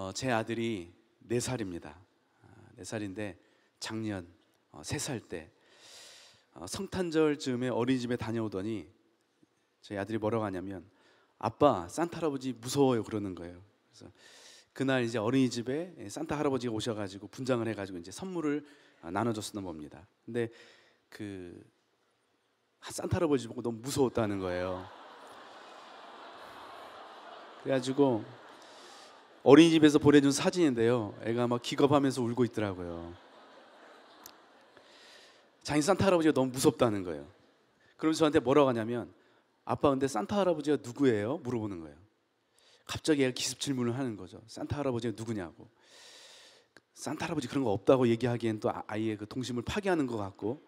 어, 제 아들이 4살입니다. 4살인데 아, 작년 어, 3살 때 어, 성탄절 즈음에 어린이집에 다녀오더니 저희 아들이 뭐라고 하냐면 아빠 산타 할아버지 무서워요 그러는 거예요. 그래서 그날 이제 어린이집에 산타 할아버지가 오셔가지고 분장을 해가지고 이제 선물을 어, 나눠줬었던 겁니다. 근데 그 산타 할아버지 보고 너무 무서웠다는 거예요. 그래가지고 어린이집에서 보내준 사진인데요. 애가 막 기겁하면서 울고 있더라고요. 장인 산타 할아버지가 너무 무섭다는 거예요. 그럼 저한테 뭐라고 하냐면 아빠 근데 산타 할아버지가 누구예요? 물어보는 거예요. 갑자기 애가 기습 질문을 하는 거죠. 산타 할아버지가 누구냐고. 산타 할아버지 그런 거 없다고 얘기하기엔 또 아, 아이의 그 동심을 파괴하는 것 같고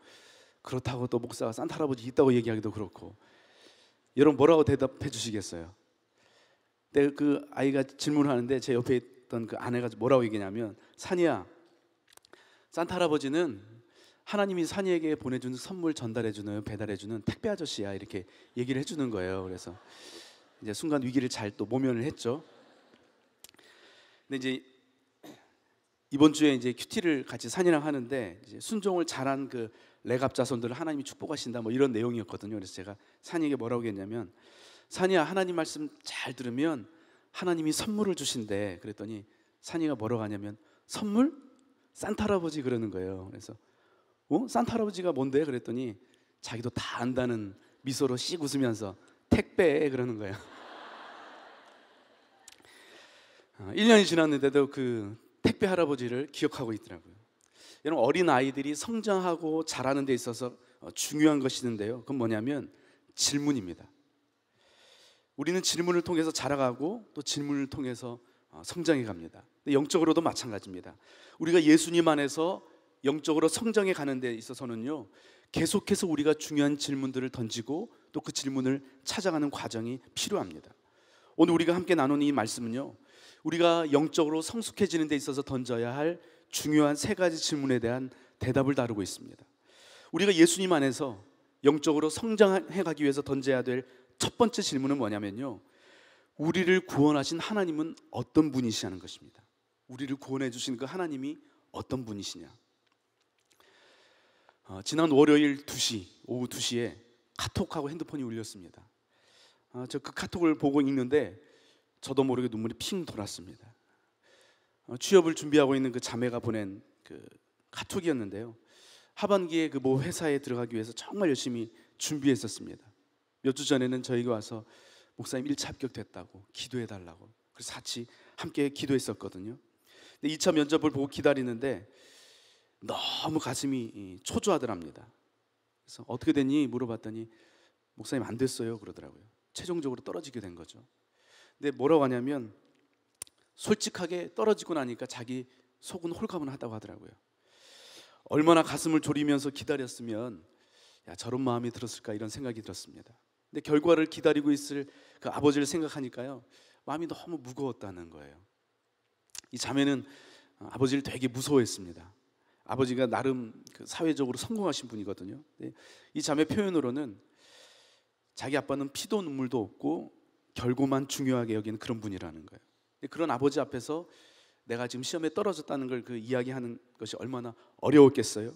그렇다고 또 목사가 산타 할아버지 있다고 얘기하기도 그렇고 여러분 뭐라고 대답해 주시겠어요? 그때 그 아이가 질문하는데 제 옆에 있던 그 아내가 뭐라고 얘기냐면 산이야 산타 할아버지는 하나님이 산이에게 보내준 선물 전달해주는 배달해주는 택배 아저씨야 이렇게 얘기를 해주는 거예요. 그래서 이제 순간 위기를 잘 또 모면을 했죠. 근데 이제 이번 주에 이제 큐티를 같이 산이랑 하는데 이제 순종을 잘한 그 레갑 자손들을 하나님이 축복하신다 뭐 이런 내용이었거든요. 그래서 제가 산이에게 뭐라고 했냐면 산이야 하나님 말씀 잘 들으면 하나님이 선물을 주신대 그랬더니 산이가 뭐라고 하냐면 선물? 산타 할아버지 그러는 거예요. 그래서 어? 산타 할아버지가 뭔데? 그랬더니 자기도 다 안다는 미소로 씩 웃으면서 택배 그러는 거예요. 1년이 아, 지났는데도 그 택배 할아버지를 기억하고 있더라고요. 여러분 어린 아이들이 성장하고 자라는 데 있어서 어, 중요한 것이 있는데요. 그건 뭐냐면 질문입니다. 우리는 질문을 통해서 자라가고 또 질문을 통해서 어, 성장해 갑니다. 영적으로도 마찬가지입니다. 우리가 예수님 안에서 영적으로 성장해 가는 데 있어서는요. 계속해서 우리가 중요한 질문들을 던지고 또 그 질문을 찾아가는 과정이 필요합니다. 오늘 우리가 함께 나눈 이 말씀은요. 우리가 영적으로 성숙해지는 데 있어서 던져야 할 중요한 세 가지 질문에 대한 대답을 다루고 있습니다. 우리가 예수님 안에서 영적으로 성장해 가기 위해서 던져야 될첫 번째 질문은 뭐냐면요. 우리를 구원하신 하나님은 어떤 분이시냐는 것입니다. 우리를 구원해 주신 그 하나님이 어떤 분이시냐. 어, 지난 월요일 2시 오후 2시에 카톡하고 핸드폰이 울렸습니다. 어, 저그 카톡을 보고 있는데 저도 모르게 눈물이 핑 돌았습니다. 어, 취업을 준비하고 있는 그 자매가 보낸 그 카톡이었는데요. 하반기에 그모 회사에 들어가기 위해서 정말 열심히 준비했었습니다. 몇주 전에는 저희가 와서 목사님 1차 합격됐다고 기도해 달라고 그래서 같이 함께 기도했었거든요. 근데 2차 면접을 보고 기다리는데 너무 가슴이 초조하더랍니다. 그래서 어떻게 됐니 물어봤더니 목사님 안 됐어요 그러더라고요. 최종적으로 떨어지게 된 거죠. 근데 뭐라고 하냐면 솔직하게 떨어지고 나니까 자기 속은 홀가분하다고 하더라고요. 얼마나 가슴을 졸이면서 기다렸으면 야 저런 마음이 들었을까 이런 생각이 들었습니다. 근데 결과를 기다리고 있을 그 아버지를 생각하니까요. 마음이 너무 무거웠다는 거예요. 이 자매는 어, 아버지를 되게 무서워했습니다. 아버지가 나름 그 사회적으로 성공하신 분이거든요. 이 자매 표현으로는 자기 아빠는 피도 눈물도 없고 결고만 중요하게 여기는 그런 분이라는 거예요. 그런 아버지 앞에서 내가 지금 시험에 떨어졌다는 걸 그 이야기하는 것이 얼마나 어려웠겠어요.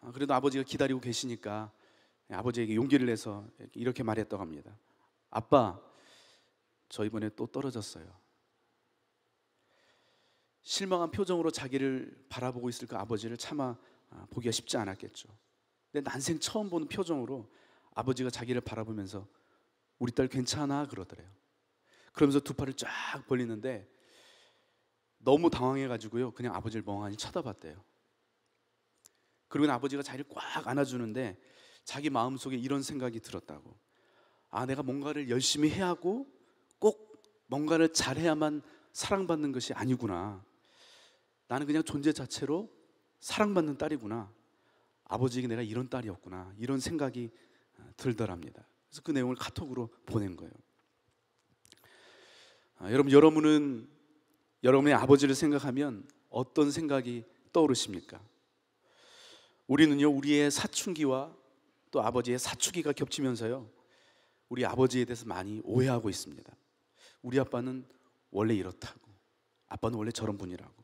아, 그래도 아버지가 기다리고 계시니까 예, 아버지에게 용기를 내서 이렇게 말했다고 합니다. 아빠, 저 이번에 또 떨어졌어요. 실망한 표정으로 자기를 바라보고 있을 그 아버지를 참아 보기가 쉽지 않았겠죠. 근데 난생 처음 보는 표정으로 아버지가 자기를 바라보면서 우리 딸 괜찮아 그러더래요. 그러면서 두 팔을 쫙 벌리는데 너무 당황해가지고요. 그냥 아버지를 멍하니 쳐다봤대요. 그리고 아버지가 자기를 꽉 안아주는데 자기 마음속에 이런 생각이 들었다고. 아, 내가 뭔가를 열심히 해야 하고 꼭 뭔가를 잘해야만 사랑받는 것이 아니구나. 나는 그냥 존재 자체로 사랑받는 딸이구나. 아버지에게 내가 이런 딸이었구나. 이런 생각이 어, 들더랍니다. 그래서 그 내용을 카톡으로 보낸 거예요. 아, 여러분, 여러분은 여러분의 아버지를 생각하면 어떤 생각이 떠오르십니까? 우리는요, 우리의 사춘기와 또 아버지의 사춘기가 겹치면서요. 우리 아버지에 대해서 많이 오해하고 있습니다. 우리 아빠는 원래 이렇다고. 아빠는 원래 저런 분이라고.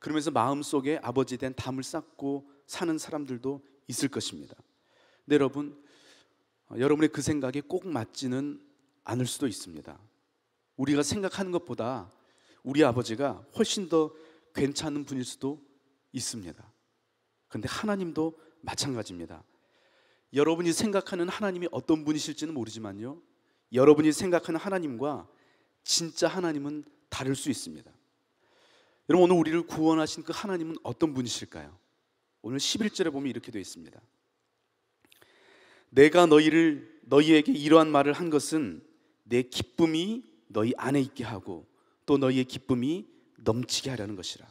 그러면서 마음속에 아버지에 대한 담을 쌓고 사는 사람들도 있을 것입니다. 근데 여러분, 여러분의 그 생각에 꼭 맞지는 않을 수도 있습니다. 우리가 생각하는 것보다 우리 아버지가 훨씬 더 괜찮은 분일 수도 있습니다. 그런데 하나님도 마찬가지입니다. 여러분이 생각하는 하나님이 어떤 분이실지는 모르지만요. 여러분이 생각하는 하나님과 진짜 하나님은 다를 수 있습니다. 여러분 오늘 우리를 구원하신 그 하나님은 어떤 분이실까요? 오늘 11절에 보면 이렇게 되어 있습니다. 내가 너희를 너희에게 이러한 말을 한 것은 내 기쁨이 너희 안에 있게 하고 또 너희의 기쁨이 넘치게 하려는 것이라.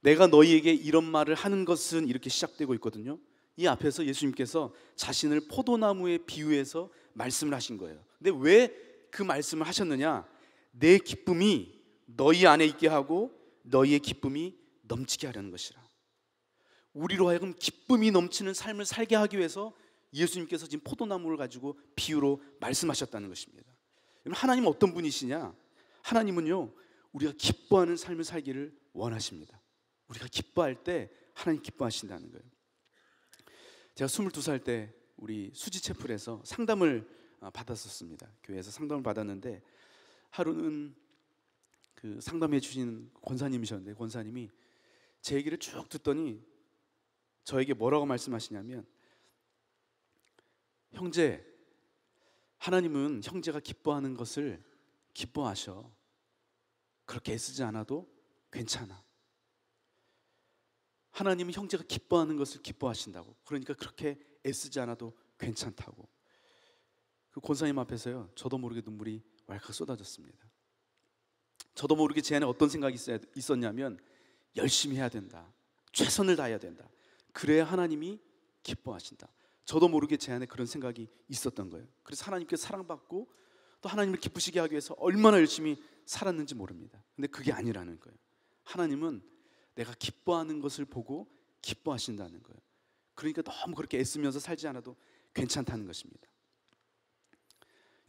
내가 너희에게 이런 말을 하는 것은 이렇게 시작되고 있거든요. 이 앞에서 예수님께서 자신을 포도나무에 비유해서 말씀을 하신 거예요. 근데 왜 그 말씀을 하셨느냐? 내 기쁨이 너희 안에 있게 하고 너희의 기쁨이 넘치게 하려는 것이라. 우리로 하여금 기쁨이 넘치는 삶을 살게 하기 위해서 예수님께서 지금 포도나무를 가지고 비유로 말씀하셨다는 것입니다. 하나님 어떤 분이시냐? 하나님은요, 우리가 기뻐하는 삶을 살기를 원하십니다. 우리가 기뻐할 때 하나님 기뻐하신다는 거예요. 제가 22살 때 우리 수지 채플에서 상담을 어, 받았었습니다. 교회에서 상담을 받았는데 하루는 그 상담해 주신 권사님이셨는데 권사님이 제 얘기를 쭉 듣더니 저에게 뭐라고 말씀하시냐면 형제 하나님은 형제가 기뻐하는 것을 기뻐하셔. 그렇게 애쓰지 않아도 괜찮아. 하나님은 형제가 기뻐하는 것을 기뻐하신다고. 그러니까 그렇게 애쓰지 않아도 괜찮다고. 그 권사님 앞에서요. 저도 모르게 눈물이 왈칵 쏟아졌습니다. 저도 모르게 제 안에 어떤 생각이 있었냐면 열심히 해야 된다. 최선을 다해야 된다. 그래야 하나님이 기뻐하신다. 저도 모르게 제 안에 그런 생각이 있었던 거예요. 그래서 하나님께 사랑받고 또 하나님을 기쁘시게 하기 위해서 얼마나 열심히 살았는지 모릅니다. 근데 그게 아니라는 거예요. 하나님은 내가 기뻐하는 것을 보고 기뻐하신다는 거예요. 그러니까 너무 그렇게 애쓰면서 살지 않아도 괜찮다는 것입니다.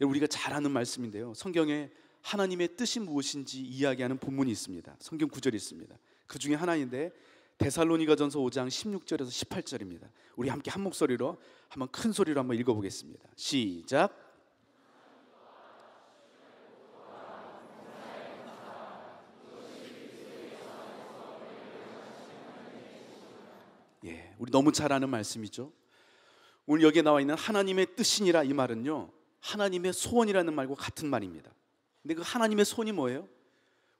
우리가 잘 아는 말씀인데요. 성경에 하나님의 뜻이 무엇인지 이야기하는 본문이 있습니다. 성경 구절이 있습니다. 그 중에 하나인데 데살로니가전서 5장 16절에서 18절입니다. 우리 함께 한 목소리로 한번 큰 소리로 한번 읽어보겠습니다. 시작. 우리 너무 잘 아는 말씀이죠. 오늘 여기에 나와 있는 하나님의 뜻이니라 이 말은요. 하나님의 소원이라는 말과 같은 말입니다. 근데 그 하나님의 소원이 뭐예요?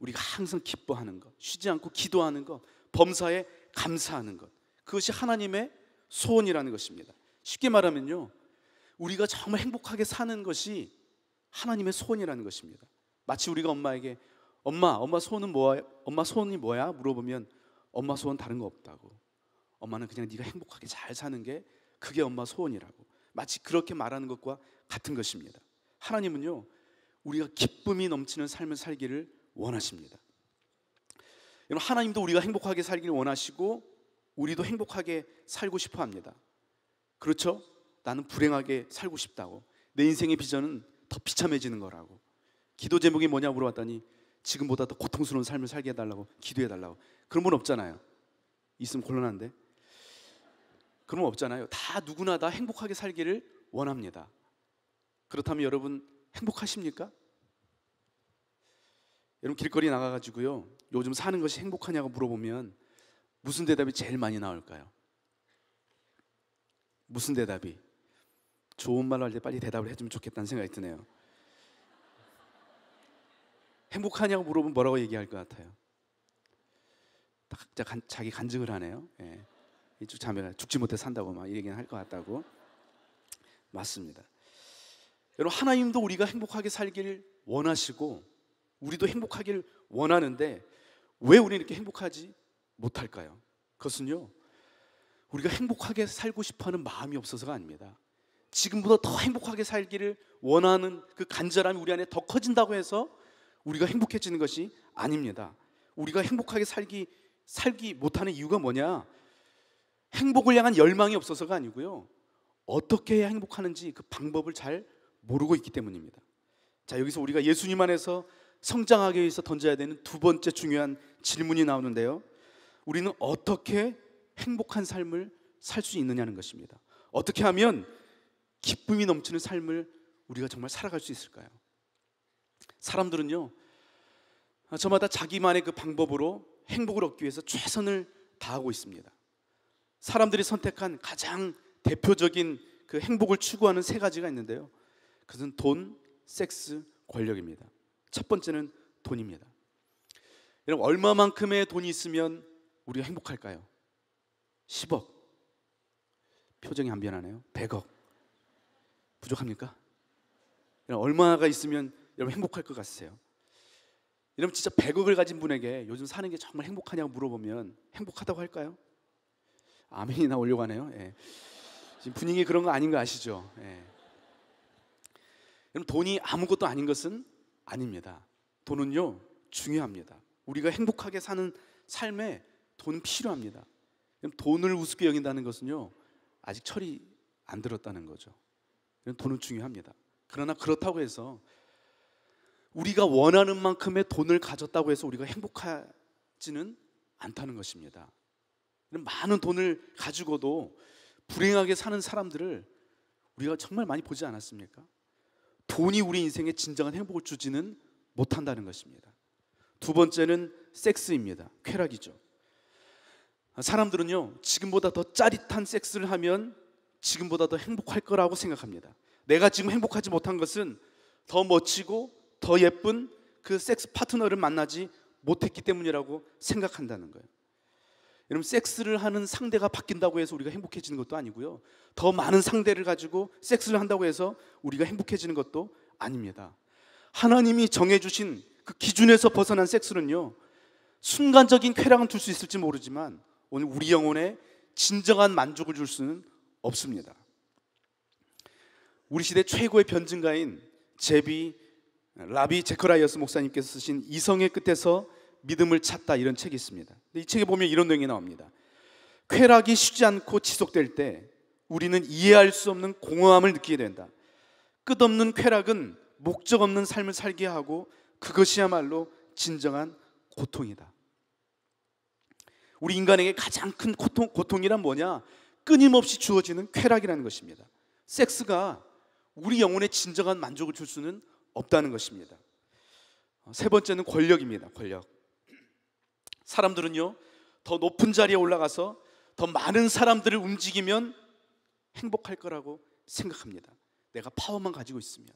우리가 항상 기뻐하는 것, 쉬지 않고 기도하는 것, 범사에 감사하는 것. 그것이 하나님의 소원이라는 것입니다. 쉽게 말하면요. 우리가 정말 행복하게 사는 것이 하나님의 소원이라는 것입니다. 마치 우리가 엄마에게 엄마, 엄마 소원은 뭐야? 엄마 소원이 뭐야? 물어보면 엄마 소원 다른 거 없다고. 엄마는 그냥 네가 행복하게 잘 사는 게 그게 엄마 소원이라고. 마치 그렇게 말하는 것과 같은 것입니다. 하나님은요. 우리가 기쁨이 넘치는 삶을 살기를 원하십니다. 여러분 하나님도 우리가 행복하게 살기를 원하시고 우리도 행복하게 살고 싶어 합니다. 그렇죠? 나는 불행하게 살고 싶다고. 내 인생의 비전은 더 비참해지는 거라고. 기도 제목이 뭐냐 물어봤더니 지금보다 더 고통스러운 삶을 살게 해달라고 기도해달라고 그런 분 없잖아요. 있으면 곤란한데 그런거 없잖아요. 다 누구나 다 행복하게 살기를 원합니다. 그렇다면 여러분 행복하십니까? 여러분 길거리 나가가지고요. 요즘 사는 것이 행복하냐고 물어보면 무슨 대답이 제일 많이 나올까요? 무슨 대답이? 좋은 말로 할 때 빨리 대답을 해주면 좋겠다는 생각이 드네요. 행복하냐고 물어보면 뭐라고 얘기할 것 같아요? 딱 자기 간증을 하네요. 예. 이쪽 자매가 죽지 못해 산다고 막 얘기는 할 것 같다고. 맞습니다. 여러분 하나님도 우리가 행복하게 살길 원하시고 우리도 행복하길 원하는데 왜 우리는 이렇게 행복하지 못할까요? 그것은요. 우리가 행복하게 살고 싶어 하는 마음이 없어서가 아닙니다. 지금보다 더 행복하게 살기를 원하는 그 간절함이 우리 안에 더 커진다고 해서 우리가 행복해지는 것이 아닙니다. 우리가 행복하게 살기 살기 못하는 이유가 뭐냐? 행복을 향한 열망이 없어서가 아니고요. 어떻게 해야 행복하는지 그 방법을 잘 모르고 있기 때문입니다. 자, 여기서 우리가 예수님 안에서 성장하기 위해서 던져야 되는 두 번째 중요한 질문이 나오는데요. 우리는 어떻게 행복한 삶을 살 수 있느냐는 것입니다. 어떻게 하면 기쁨이 넘치는 삶을 우리가 정말 살아갈 수 있을까요? 사람들은요, 저마다 자기만의 그 방법으로 행복을 얻기 위해서 최선을 다하고 있습니다. 사람들이 선택한 가장 대표적인 그 행복을 추구하는 세 가지가 있는데요. 그것은 돈, 섹스, 권력입니다. 첫 번째는 돈입니다. 여러분 얼마만큼의 돈이 있으면 우리가 행복할까요? 10억. 표정이 안 변하네요. 100억. 부족합니까? 여러분 얼마가 있으면 여러분 행복할 것 같으세요? 여러분 진짜 100억을 가진 분에게 요즘 사는 게 정말 행복하냐고 물어보면 행복하다고 할까요? 아멘이 나오려고 하네요. 예. 지금 분위기 그런 거 아닌 거 아시죠? 예. 그럼 돈이 아무것도 아닌 것은 아닙니다. 돈은요 중요합니다. 우리가 행복하게 사는 삶에 돈 필요합니다. 그럼 돈을 우습게 여긴다는 것은요 아직 철이 안 들었다는 거죠. 그럼 돈은 중요합니다. 그러나 그렇다고 해서 우리가 원하는 만큼의 돈을 가졌다고 해서 우리가 행복하지는 않다는 것입니다. 많은 돈을 가지고도 불행하게 사는 사람들을 우리가 정말 많이 보지 않았습니까? 돈이 우리 인생에 진정한 행복을 주지는 못한다는 것입니다. 두 번째는 섹스입니다. 쾌락이죠. 사람들은요, 지금보다 더 짜릿한 섹스를 하면 지금보다 더 행복할 거라고 생각합니다. 내가 지금 행복하지 못한 것은 더 멋지고 더 예쁜 그 섹스 파트너를 만나지 못했기 때문이라고 생각한다는 거예요. 여러분 섹스를 하는 상대가 바뀐다고 해서 우리가 행복해지는 것도 아니고요. 더 많은 상대를 가지고 섹스를 한다고 해서 우리가 행복해지는 것도 아닙니다. 하나님이 정해주신 그 기준에서 벗어난 섹스는요. 순간적인 쾌락은 둘 수 있을지 모르지만 오늘 우리 영혼에 진정한 만족을 줄 수는 없습니다. 우리 시대 최고의 변증가인 제비 라비 제커라이어스 목사님께서 쓰신 이성의 끝에서 믿음을 찾다 이런 책이 있습니다. 이 책에 보면 이런 내용이 나옵니다. 쾌락이 쉬지 않고 지속될 때 우리는 이해할 수 없는 공허함을 느끼게 된다. 끝없는 쾌락은 목적 없는 삶을 살게 하고 그것이야말로 진정한 고통이다. 우리 인간에게 가장 큰 고통, 고통이란 뭐냐? 끊임없이 주어지는 쾌락이라는 것입니다. 섹스가 우리 영혼에 진정한 만족을 줄 수는 없다는 것입니다. 세 번째는 권력입니다. 권력. 사람들은요, 더 높은 자리에 올라가서 더 많은 사람들을 움직이면 행복할 거라고 생각합니다. 내가 파워만 가지고 있으면,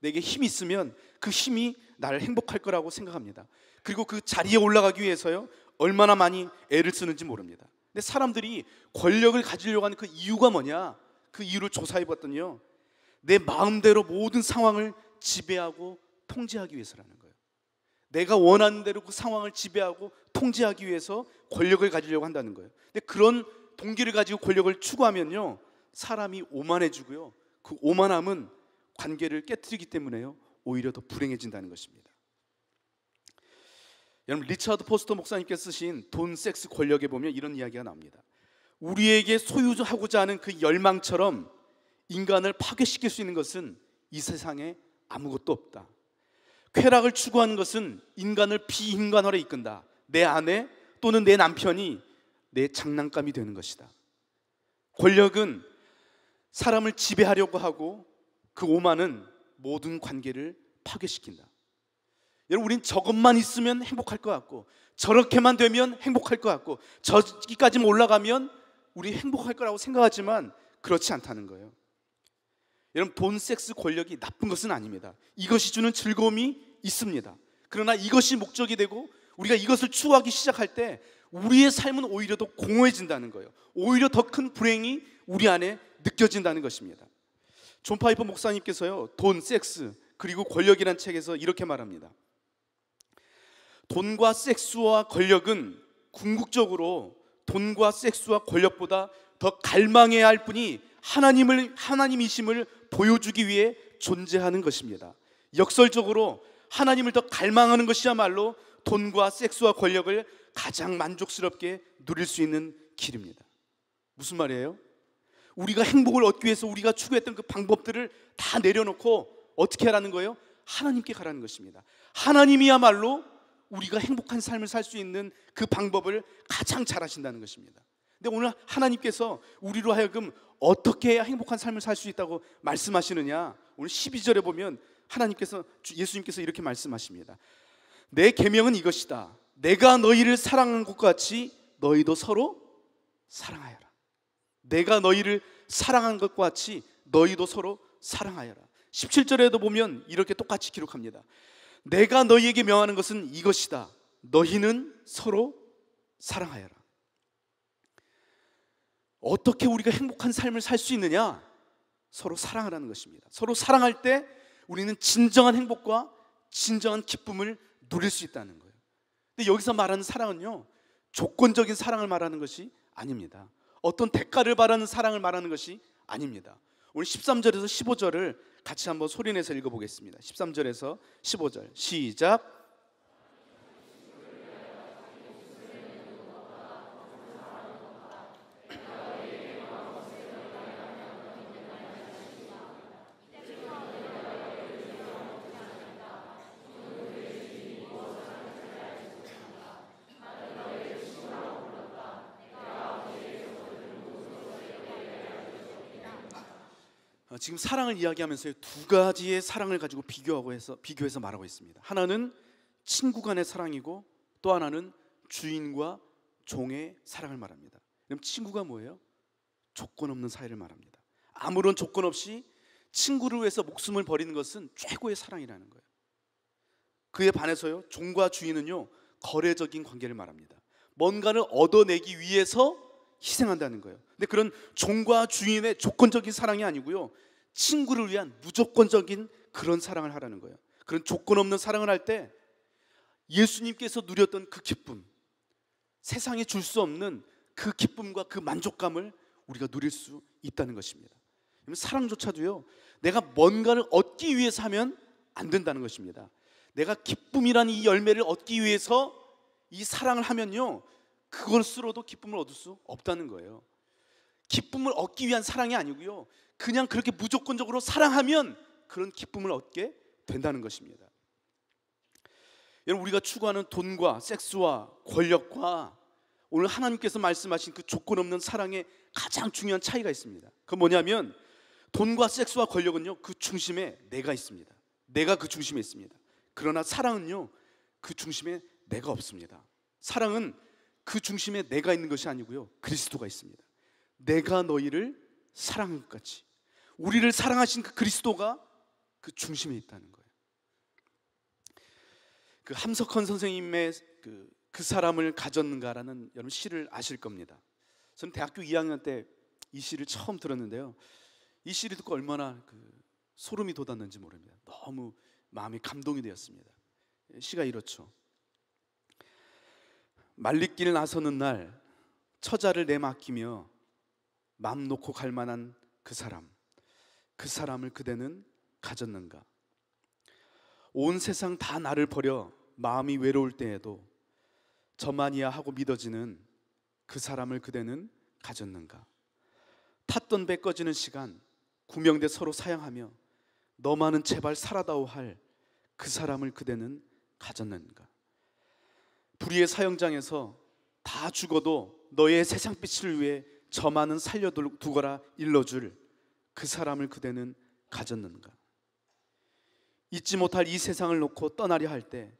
내게 힘이 있으면 그 힘이 나를 행복할 거라고 생각합니다. 그리고 그 자리에 올라가기 위해서요, 얼마나 많이 애를 쓰는지 모릅니다. 근데 사람들이 권력을 가지려고 하는 그 이유가 뭐냐? 그 이유를 조사해 봤더니요, 내 마음대로 모든 상황을 지배하고 통제하기 위해서라는 거예요. 내가 원하는 대로 그 상황을 지배하고 통제하기 위해서 권력을 가지려고 한다는 거예요. 근데 그런 동기를 가지고 권력을 추구하면요. 사람이 오만해지고요. 그 오만함은 관계를 깨뜨리기 때문에요. 오히려 더 불행해진다는 것입니다. 여러분 리차드 포스터 목사님께서 쓰신 돈, 섹스, 권력에 보면 이런 이야기가 나옵니다. 우리에게 소유하고자 하는 그 열망처럼 인간을 파괴시킬 수 있는 것은 이 세상에 아무것도 없다. 쾌락을 추구하는 것은 인간을 비인간화로 이끈다. 내 아내 또는 내 남편이 내 장난감이 되는 것이다. 권력은 사람을 지배하려고 하고 그 오만은 모든 관계를 파괴시킨다. 여러분, 우린 저것만 있으면 행복할 것 같고, 저렇게만 되면 행복할 것 같고, 저기까지만 올라가면 우리 행복할 거라고 생각하지만 그렇지 않다는 거예요. 여러분 돈, 섹스, 권력이 나쁜 것은 아닙니다. 이것이 주는 즐거움이 있습니다. 그러나 이것이 목적이 되고 우리가 이것을 추구하기 시작할 때 우리의 삶은 오히려 더 공허해진다는 거예요. 오히려 더 큰 불행이 우리 안에 느껴진다는 것입니다. 존 파이퍼 목사님께서요. 돈, 섹스 그리고 권력이란 책에서 이렇게 말합니다. 돈과 섹스와 권력은 궁극적으로 돈과 섹스와 권력보다 더 갈망해야 할 뿐이 하나님을 하나님이심을 보여주기 위해 존재하는 것입니다. 역설적으로 하나님을 더 갈망하는 것이야말로 돈과 섹스와 권력을 가장 만족스럽게 누릴 수 있는 길입니다. 무슨 말이에요? 우리가 행복을 얻기 위해서 우리가 추구했던 그 방법들을 다 내려놓고 어떻게 하라는 거예요? 하나님께 가라는 것입니다. 하나님이야말로 우리가 행복한 삶을 살 수 있는 그 방법을 가장 잘 하신다는 것입니다. 근데 오늘 하나님께서 우리로 하여금 어떻게 해야 행복한 삶을 살 수 있다고 말씀하시느냐? 오늘 12절에 보면 하나님께서 예수님께서 이렇게 말씀하십니다. 내 계명은 이것이다. 내가 너희를 사랑한 것 같이 너희도 서로 사랑하여라. 내가 너희를 사랑한 것과 같이 너희도 서로 사랑하여라. 17절에도 보면 이렇게 똑같이 기록합니다. 내가 너희에게 명하는 것은 이것이다. 너희는 서로 사랑하여라. 어떻게 우리가 행복한 삶을 살 수 있느냐? 서로 사랑하라는 것입니다. 서로 사랑할 때 우리는 진정한 행복과 진정한 기쁨을 누릴 수 있다는 거예요. 근데 여기서 말하는 사랑은요, 조건적인 사랑을 말하는 것이 아닙니다. 어떤 대가를 바라는 사랑을 말하는 것이 아닙니다. 오늘 13절에서 15절을 같이 한번 소리내서 읽어보겠습니다. 13절에서 15절 시작. 어, 지금 사랑을 이야기하면서 두 가지의 사랑을 가지고 비교하고 해서 비교해서 말하고 있습니다. 하나는 친구 간의 사랑이고 또 하나는 주인과 종의 사랑을 말합니다. 그럼 친구가 뭐예요? 조건 없는 사이를 말합니다. 아무런 조건 없이 친구를 위해서 목숨을 버리는 것은 최고의 사랑이라는 거예요. 그에 반해서요, 종과 주인은요 거래적인 관계를 말합니다. 뭔가를 얻어내기 위해서 희생한다는 거예요. 근데 그런 종과 주인의 조건적인 사랑이 아니고요. 친구를 위한 무조건적인 그런 사랑을 하라는 거예요. 그런 조건 없는 사랑을 할 때 예수님께서 누렸던 그 기쁨, 세상에 줄 수 없는 그 기쁨과 그 만족감을 우리가 누릴 수 있다는 것입니다. 사랑조차도요, 내가 뭔가를 얻기 위해서 하면 안 된다는 것입니다. 내가 기쁨이라는 이 열매를 얻기 위해서 이 사랑을 하면요, 그것으로도 기쁨을 얻을 수 없다는 거예요. 기쁨을 얻기 위한 사랑이 아니고요. 그냥 그렇게 무조건적으로 사랑하면 그런 기쁨을 얻게 된다는 것입니다. 여러분 우리가 추구하는 돈과 섹스와 권력과 오늘 하나님께서 말씀하신 그 조건 없는 사랑의 가장 중요한 차이가 있습니다. 그 뭐냐면 돈과 섹스와 권력은요 그 중심에 내가 있습니다. 내가 그 중심에 있습니다. 그러나 사랑은요 그 중심에 내가 없습니다. 사랑은 그 중심에 내가 있는 것이 아니고요. 그리스도가 있습니다. 내가 너희를 사랑한 것 같이 우리를 사랑하신 그 그리스도가 그 중심에 있다는 거예요. 그 함석헌 선생님의 그, 그 사람을 가졌는가라는 여러분 시를 아실 겁니다. 저는 대학교 2학년 때 이 시를 처음 들었는데요. 이 시를 듣고 얼마나 그 소름이 돋았는지 모릅니다. 너무 마음이 감동이 되었습니다. 시가 이렇죠. 말리길 나서는 날 처자를 내맡기며 맘 놓고 갈 만한 그 사람 그 사람을 그대는 가졌는가 온 세상 다 나를 버려 마음이 외로울 때에도 저만이야 하고 믿어지는 그 사람을 그대는 가졌는가 탔던 배 꺼지는 시간 구명대 서로 사양하며 너만은 제발 살아다오 할 그 사람을 그대는 가졌는가 불의의 사형장에서 다 죽어도 너의 세상 빛을 위해 저만은 살려두거라 일러줄 그 사람을 그대는 가졌는가? 잊지 못할 이 세상을 놓고 떠나려 할 때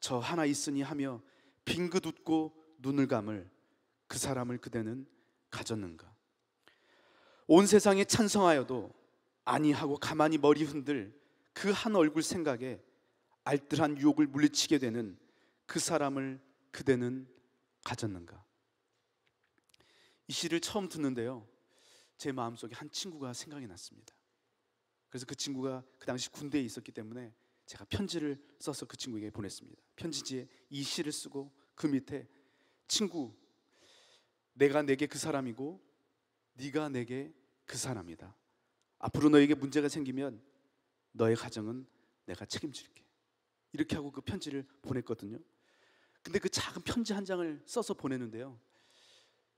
저 하나 있으니 하며 빙긋 웃고 눈을 감을 그 사람을 그대는 가졌는가? 온 세상에 찬성하여도 아니하고 가만히 머리 흔들 그 한 얼굴 생각에 알뜰한 유혹을 물리치게 되는 그 사람을 그대는 가졌는가? 이 시를 처음 듣는데요. 제 마음속에 한 친구가 생각이 났습니다. 그래서 그 친구가 그 당시 군대에 있었기 때문에 제가 편지를 써서 그 친구에게 보냈습니다. 편지지에 이 시를 쓰고 그 밑에 친구 내가 내게 그 사람이고 네가 내게 그 사람이다. 앞으로 너에게 문제가 생기면 너의 가정은 내가 책임질게. 이렇게 하고 그 편지를 보냈거든요. 근데 그 작은 편지 한 장을 써서 보내는데요.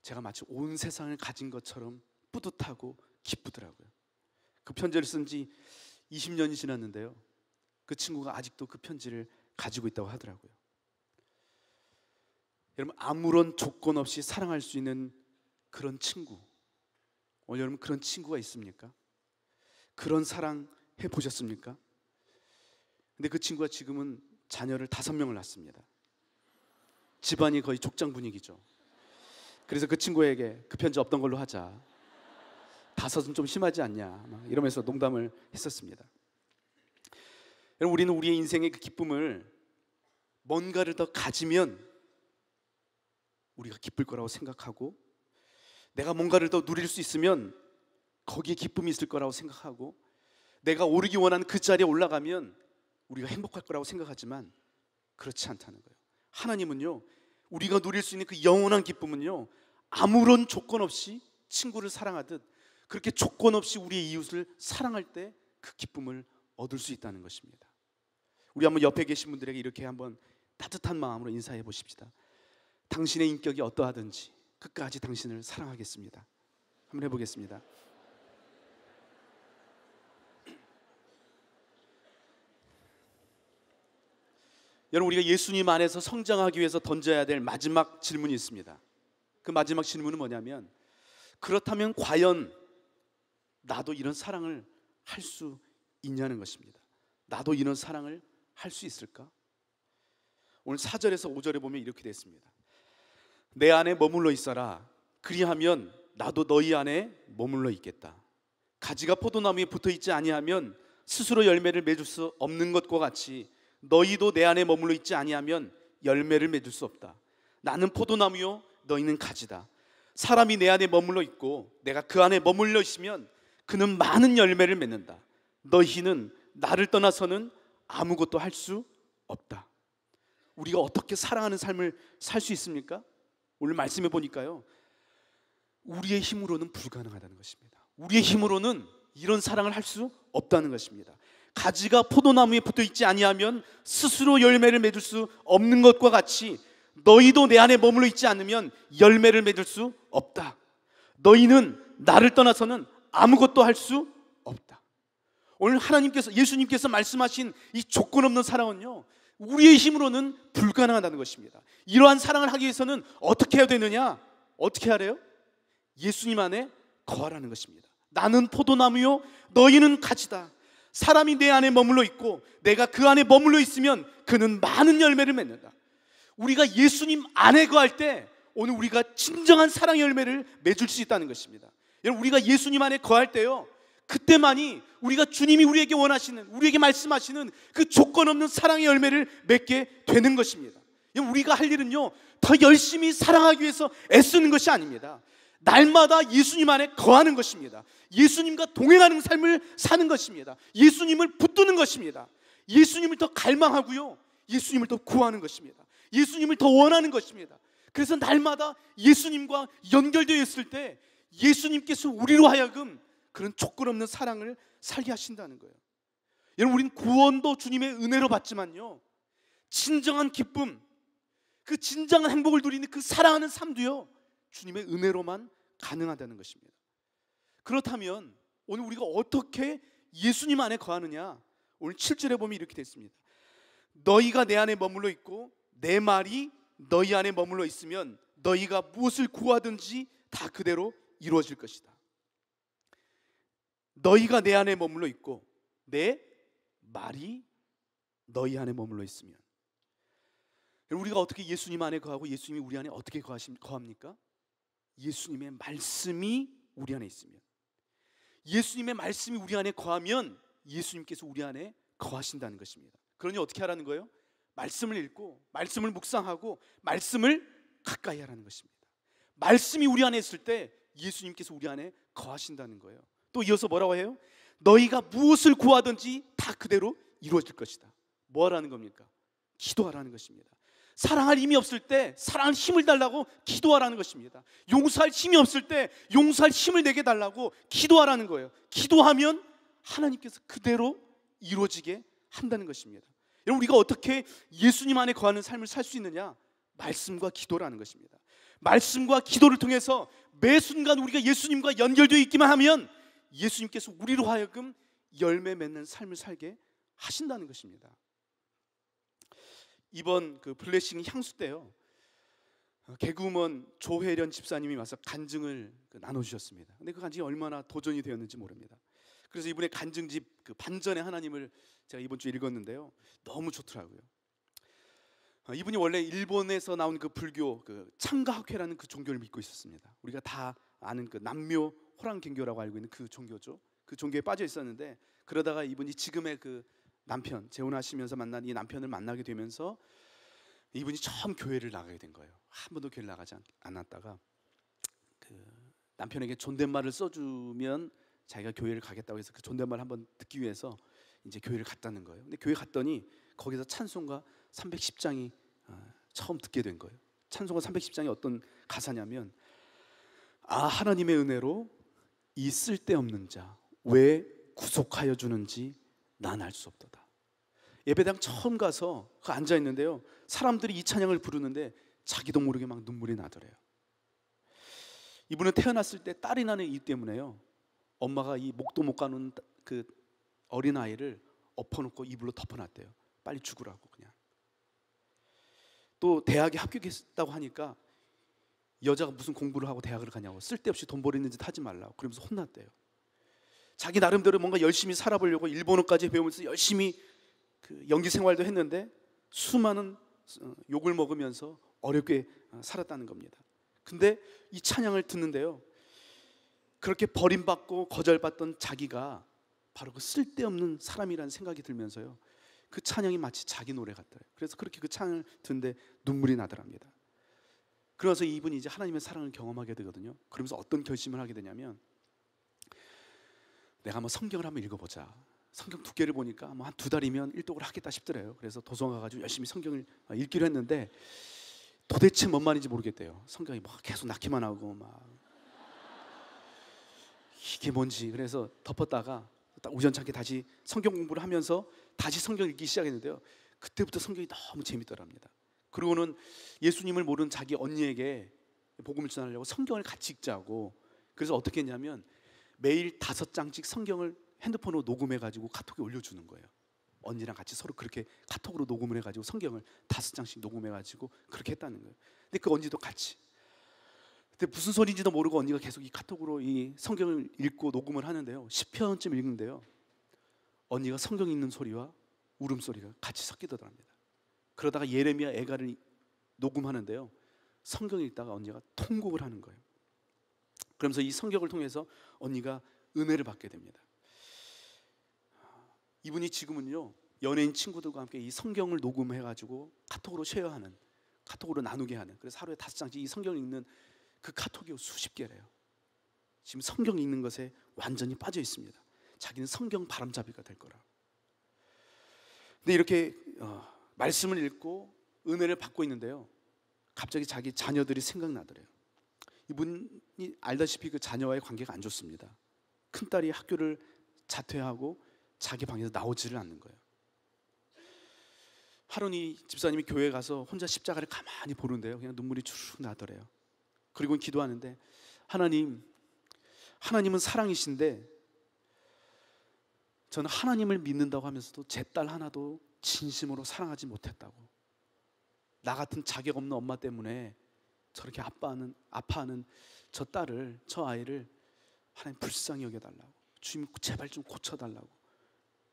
제가 마치 온 세상을 가진 것처럼 뿌듯하고 기쁘더라고요. 그 편지를 쓴 지 20년이 지났는데요. 그 친구가 아직도 그 편지를 가지고 있다고 하더라고요. 여러분 아무런 조건 없이 사랑할 수 있는 그런 친구. 오늘 여러분 그런 친구가 있습니까? 그런 사랑 해 보셨습니까? 근데 그 친구가 지금은 자녀를 다섯 명을 낳습니다. 집안이 거의 족장 분위기죠. 그래서 그 친구에게 그 편지 없던 걸로 하자. 다섯은 좀 심하지 않냐. 막 이러면서 농담을 했었습니다. 여러분, 우리는 우리의 인생의 그 기쁨을 뭔가를 더 가지면 우리가 기쁠 거라고 생각하고 내가 뭔가를 더 누릴 수 있으면 거기에 기쁨이 있을 거라고 생각하고 내가 오르기 원하는 그 자리에 올라가면 우리가 행복할 거라고 생각하지만 그렇지 않다는 거예요. 하나님은요, 우리가 누릴 수 있는 그 영원한 기쁨은요. 아무런 조건 없이 친구를 사랑하듯 그렇게 조건 없이 우리의 이웃을 사랑할 때 그 기쁨을 얻을 수 있다는 것입니다. 우리 한번 옆에 계신 분들에게 이렇게 한번 따뜻한 마음으로 인사해 보십시다. 당신의 인격이 어떠하든지 끝까지 당신을 사랑하겠습니다. 한번 해보겠습니다. 여러분 우리가 예수님 안에서 성장하기 위해서 던져야 될 마지막 질문이 있습니다. 그 마지막 질문은 뭐냐면 그렇다면 과연 나도 이런 사랑을 할 수 있냐는 것입니다. 나도 이런 사랑을 할 수 있을까? 오늘 4절에서 5절에 보면 이렇게 되어 있습니다. 내 안에 머물러 있어라. 그리하면 나도 너희 안에 머물러 있겠다. 가지가 포도나무에 붙어 있지 아니하면 스스로 열매를 맺을 수 없는 것과 같이 너희도 내 안에 머물러 있지 아니하면 열매를 맺을 수 없다. 나는 포도나무요 너희는 가지다. 사람이 내 안에 머물러 있고 내가 그 안에 머물러 있으면 그는 많은 열매를 맺는다. 너희는 나를 떠나서는 아무것도 할 수 없다. 우리가 어떻게 사랑하는 삶을 살 수 있습니까? 오늘 말씀해 보니까요. 우리의 힘으로는 불가능하다는 것입니다. 우리의 힘으로는 이런 사랑을 할 수 없다는 것입니다. 가지가 포도나무에 붙어 있지 아니하면 스스로 열매를 맺을 수 없는 것과 같이 너희도 내 안에 머물러 있지 않으면 열매를 맺을 수 없다. 너희는 나를 떠나서는 아무것도 할 수 없다. 오늘 하나님께서 예수님께서 말씀하신 이 조건 없는 사랑은요. 우리의 힘으로는 불가능하다는 것입니다. 이러한 사랑을 하기 위해서는 어떻게 해야 되느냐? 어떻게 하래요? 예수님 안에 거하라는 것입니다. 나는 포도나무요 너희는 가지다. 사람이 내 안에 머물러 있고 내가 그 안에 머물러 있으면 그는 많은 열매를 맺는다. 우리가 예수님 안에 거할 때 오늘 우리가 진정한 사랑 의 열매를 맺을 수 있다는 것입니다. 여러분 우리가 예수님 안에 거할 때요. 그때만이 우리가 주님이 우리에게 원하시는 우리에게 말씀하시는 그 조건 없는 사랑의 열매를 맺게 되는 것입니다. 우리가 할 일은요, 더 열심히 사랑하기 위해서 애쓰는 것이 아닙니다. 날마다 예수님 안에 거하는 것입니다. 예수님과 동행하는 삶을 사는 것입니다. 예수님을 붙드는 것입니다. 예수님을 더 갈망하고요. 예수님을 더 구하는 것입니다. 예수님을 더 원하는 것입니다. 그래서 날마다 예수님과 연결되어 있을 때 예수님께서 우리로 하여금 그런 조건 없는 사랑을 살게 하신다는 거예요. 여러분 우리는 구원도 주님의 은혜로 받지만요. 진정한 기쁨, 그 진정한 행복을 누리는 그 사랑하는 삶도요. 주님의 은혜로만 가능하다는 것입니다. 그렇다면 오늘 우리가 어떻게 예수님 안에 거하느냐? 오늘 7절에 보면 이렇게 됐습니다. 너희가 내 안에 머물러 있고 내 말이 너희 안에 머물러 있으면 너희가 무엇을 구하든지 다 그대로 이루어질 것이다. 너희가 내 안에 머물러 있고 내 말이 너희 안에 머물러 있으면 우리가 어떻게 예수님 안에 거하고 예수님이 우리 안에 어떻게 거하십, 거합니까? 예수님의 말씀이 우리 안에 있으면 예수님의 말씀이 우리 안에 거하면 예수님께서 우리 안에 거하신다는 것입니다. 그러니 어떻게 하라는 거예요? 말씀을 읽고 말씀을 묵상하고 말씀을 가까이 하라는 것입니다. 말씀이 우리 안에 있을 때 예수님께서 우리 안에 거하신다는 거예요. 또 이어서 뭐라고 해요? 너희가 무엇을 구하든지 다 그대로 이루어질 것이다. 뭐라는 겁니까? 기도하라는 것입니다. 사랑할 힘이 없을 때 사랑할 힘을 달라고 기도하라는 것입니다. 용서할 힘이 없을 때 용서할 힘을 내게 달라고 기도하라는 거예요. 기도하면 하나님께서 그대로 이루어지게 한다는 것입니다. 여러분 우리가 어떻게 예수님 안에 거하는 삶을 살 수 있느냐? 말씀과 기도라는 것입니다. 말씀과 기도를 통해서 매 순간 우리가 예수님과 연결되어 있기만 하면 예수님께서 우리로 하여금 열매 맺는 삶을 살게 하신다는 것입니다. 이번 그 블레싱 향수 때요. 개그우먼 조혜련 집사님이 와서 간증을 그 나눠주셨습니다. 근데 그 간증이 얼마나 도전이 되었는지 모릅니다. 그래서 이분의 간증집 그 반전의 하나님을 제가 이번 주에 읽었는데요. 너무 좋더라고요. 아, 이분이 원래 일본에서 나온 그 불교 그창가학회라는그 종교를 믿고 있었습니다. 우리가 다 아는 그 남묘 호랑경교라고 알고 있는 그 종교죠. 그 종교에 빠져 있었는데 그러다가 이분이 지금의 그 남편 재혼하시면서 만난 이 남편을 만나게 되면서 이분이 처음 교회를 나가게 된 거예요. 한 번도 교회를 나가지 않았다가 그 남편에게 존댓말을 써주면 자기가 교회를 가겠다고 해서 그 존댓말 한번 듣기 위해서 이제 교회를 갔다는 거예요. 근데 교회 갔더니 거기서 찬송가 310장이 어, 처음 듣게 된 거예요. 찬송가 310장이 어떤 가사냐면 아 하나님의 은혜로 이 쓸데없는 자 왜 구속하여 주는지 난알수 없도다. 예배당 처음 가서 그 앉아 있는데요. 사람들이 이 찬양을 부르는데 자기도 모르게 막 눈물이 나더래요. 이분은 태어났을 때 딸이 나는 이 때문에요. 엄마가 이 목도 못 가는 그 어린 아이를 엎어놓고 이불로 덮어놨대요. 빨리 죽으라고 그냥. 또 대학에 합격했다고 하니까 여자가 무슨 공부를 하고 대학을 가냐고 쓸데없이 돈 버리는 짓 하지 말라고 그러면서 혼났대요. 자기 나름대로 뭔가 열심히 살아보려고 일본어까지 배우면서 열심히 그 연기 생활도 했는데 수많은 어, 욕을 먹으면서 어렵게 어, 살았다는 겁니다. 근데 이 찬양을 듣는데요. 그렇게 버림받고 거절받던 자기가 바로 그 쓸데없는 사람이라는 생각이 들면서요. 그 찬양이 마치 자기 노래 같더래요. 그래서 그렇게 그 찬양을 듣는데 눈물이 나더랍니다. 그러면서 이분이 이제 하나님의 사랑을 경험하게 되거든요. 그러면서 어떤 결심을 하게 되냐면 내가 한번 성경을 한번 읽어보자. 성경 두께를 보니까 뭐 한 두 달이면 일독을 하겠다 싶더래요. 그래서 도서관 가가지고 열심히 성경을 어, 읽기로 했는데 도대체 뭔 말인지 모르겠대요. 성경이 막 계속 낳기만 하고 막 이게 뭔지 그래서 덮었다가 딱 우연찮게 다시 성경 공부를 하면서 다시 성경 읽기 시작했는데요. 그때부터 성경이 너무 재밌더랍니다. 그리고는 예수님을 모르는 자기 언니에게 복음을 전하려고 성경을 같이 읽자고 그래서 어떻게 했냐면 매일 다섯 장씩 성경을 핸드폰으로 녹음해 가지고 카톡에 올려주는 거예요. 언니랑 같이 서로 그렇게 카톡으로 녹음을 해가지고 성경을 다섯 장씩 녹음해가지고 그렇게 했다는 거예요. 근데 그 언니도 같이. 근데 무슨 소리인지도 모르고 언니가 계속 이 카톡으로 이 성경을 읽고 녹음을 하는데요. 10편쯤 읽는데요. 언니가 성경 읽는 소리와 울음소리가 같이 섞이더랍니다. 그러다가 예레미야 애가를 녹음하는데요. 성경 읽다가 언니가 통곡을 하는 거예요. 그러면서 이 성경을 통해서 언니가 은혜를 받게 됩니다. 이분이 지금은요 연예인 친구들과 함께 이 성경을 녹음해 가지고 카톡으로 쉐어하는 카톡으로 나누게 하는 그래서 하루에 다섯 장씩 이 성경을 읽는 그 카톡이 수십 개래요. 지금 성경 읽는 것에 완전히 빠져 있습니다. 자기는 성경 바람잡이가 될 거라. 근데 이렇게 어, 말씀을 읽고 은혜를 받고 있는데요. 갑자기 자기 자녀들이 생각나더래요. 이분이 알다시피 그 자녀와의 관계가 안 좋습니다. 큰 딸이 학교를 자퇴하고 자기 방에서 나오지를 않는 거예요. 하루니 집사님이 교회 에 가서 혼자 십자가를 가만히 보는데요. 그냥 눈물이 주르륵 나더래요. 그리고 기도하는데 하나님, 하나님은 사랑이신데 저는 하나님을 믿는다고 하면서도 제 딸 하나도 진심으로 사랑하지 못했다고. 나 같은 자격 없는 엄마 때문에 저렇게 아빠는 아파하는 저 딸을 저 아이를 하나님 불쌍히 여겨달라고 주님 제발 좀 고쳐달라고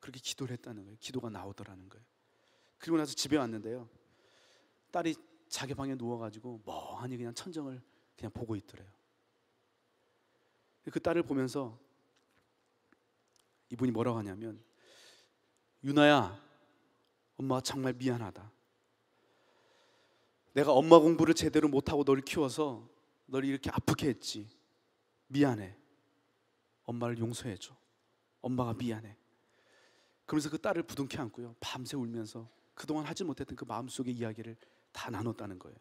그렇게 기도를 했다는 거예요. 기도가 나오더라는 거예요. 그리고 나서 집에 왔는데요. 딸이 자기 방에 누워가지고 멍하니 그냥 천정을 그냥 보고 있더래요. 그 딸을 보면서 이분이 뭐라고 하냐면 유나야 엄마 정말 미안하다. 내가 엄마 공부를 제대로 못하고 너를 키워서 너를 이렇게 아프게 했지. 미안해. 엄마를 용서해줘. 엄마가 미안해. 그러면서 그 딸을 부둥켜 안고요. 밤새 울면서 그동안 하지 못했던 그 마음속의 이야기를 다 나눴다는 거예요.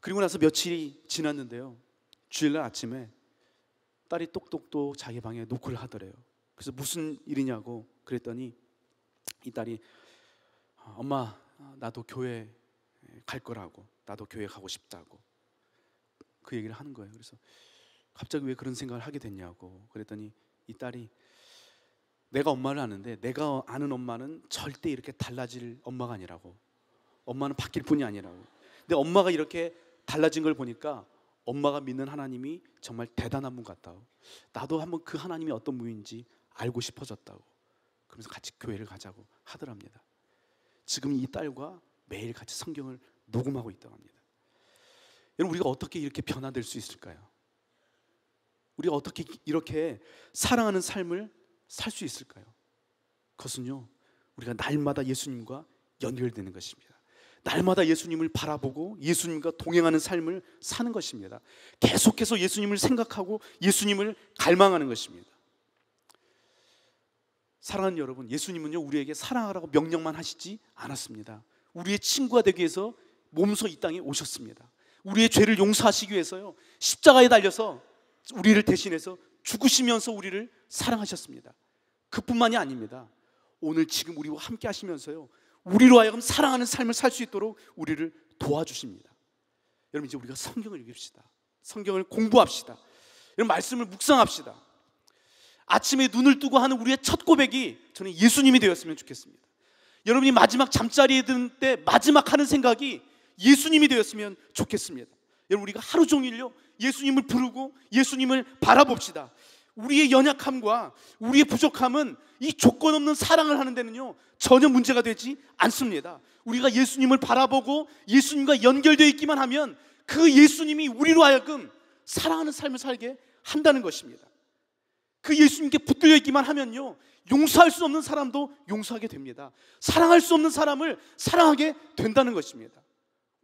그리고 나서 며칠이 지났는데요. 주일날 아침에 딸이 똑똑똑 자기 방에 노크를 하더래요. 그래서 무슨 일이냐고 그랬더니 이 딸이 아, 엄마 나도 교회 갈 거라고 나도 교회 가고 싶다고 그 얘기를 하는 거예요. 그래서 갑자기 왜 그런 생각을 하게 됐냐고 그랬더니 이 딸이 내가 엄마를 아는데 내가 아는 엄마는 절대 이렇게 달라질 엄마가 아니라고 엄마는 바뀔 뿐이 아니라고 근데 엄마가 이렇게 달라진 걸 보니까 엄마가 믿는 하나님이 정말 대단한 분 같다고 나도 한번 그 하나님이 어떤 분인지 알고 싶어졌다고 그러면서 같이 교회를 가자고 하더랍니다 지금 이 딸과 매일 같이 성경을 녹음하고 있다고 합니다. 여러분 우리가 어떻게 이렇게 변화될 수 있을까요? 우리가 어떻게 이렇게 사랑하는 삶을 살 수 있을까요? 그것은요 우리가 날마다 예수님과 연결되는 것입니다. 날마다 예수님을 바라보고 예수님과 동행하는 삶을 사는 것입니다. 계속해서 예수님을 생각하고 예수님을 갈망하는 것입니다. 사랑하는 여러분, 예수님은요 우리에게 사랑하라고 명령만 하시지 않았습니다. 우리의 친구가 되기 위해서 몸소 이 땅에 오셨습니다. 우리의 죄를 용서하시기 위해서요. 십자가에 달려서 우리를 대신해서 죽으시면서 우리를 사랑하셨습니다. 그뿐만이 아닙니다. 오늘 지금 우리와 함께 하시면서요. 우리로 하여금 사랑하는 삶을 살 수 있도록 우리를 도와주십니다. 여러분 이제 우리가 성경을 읽읍시다. 성경을 공부합시다. 여러분 말씀을 묵상합시다. 아침에 눈을 뜨고 하는 우리의 첫 고백이 저는 예수님이 되었으면 좋겠습니다. 여러분이 마지막 잠자리에 든 때 마지막 하는 생각이 예수님이 되었으면 좋겠습니다. 여러분 우리가 하루 종일요 예수님을 부르고 예수님을 바라봅시다. 우리의 연약함과 우리의 부족함은 이 조건 없는 사랑을 하는 데는요 전혀 문제가 되지 않습니다. 우리가 예수님을 바라보고 예수님과 연결되어 있기만 하면 그 예수님이 우리로 하여금 사랑하는 삶을 살게 한다는 것입니다. 그 예수님께 붙들려 있기만 하면요. 용서할 수 없는 사람도 용서하게 됩니다. 사랑할 수 없는 사람을 사랑하게 된다는 것입니다.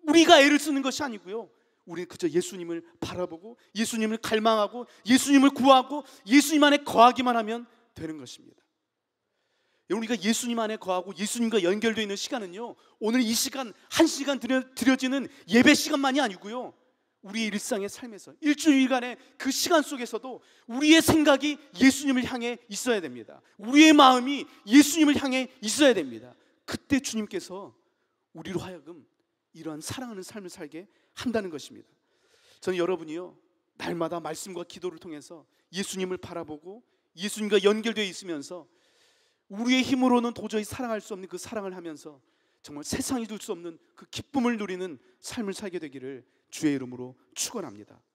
우리가 애를 쓰는 것이 아니고요. 우리는 그저 예수님을 바라보고 예수님을 갈망하고 예수님을 구하고 예수님 안에 거하기만 하면 되는 것입니다. 우리가 예수님 안에 거하고 예수님과 연결되어 있는 시간은요. 오늘 이 시간 한 시간 드려, 드려지는 예배 시간만이 아니고요. 우리의 일상의 삶에서 일주일간의 그 시간 속에서도 우리의 생각이 예수님을 향해 있어야 됩니다. 우리의 마음이 예수님을 향해 있어야 됩니다. 그때 주님께서 우리로 하여금 이러한 사랑하는 삶을 살게 한다는 것입니다. 저는 여러분이요 날마다 말씀과 기도를 통해서 예수님을 바라보고 예수님과 연결되어 있으면서 우리의 힘으로는 도저히 사랑할 수 없는 그 사랑을 하면서 정말 세상이 줄 수 없는 그 기쁨을 누리는 삶을 살게 되기를 주의 이름으로 축원합니다.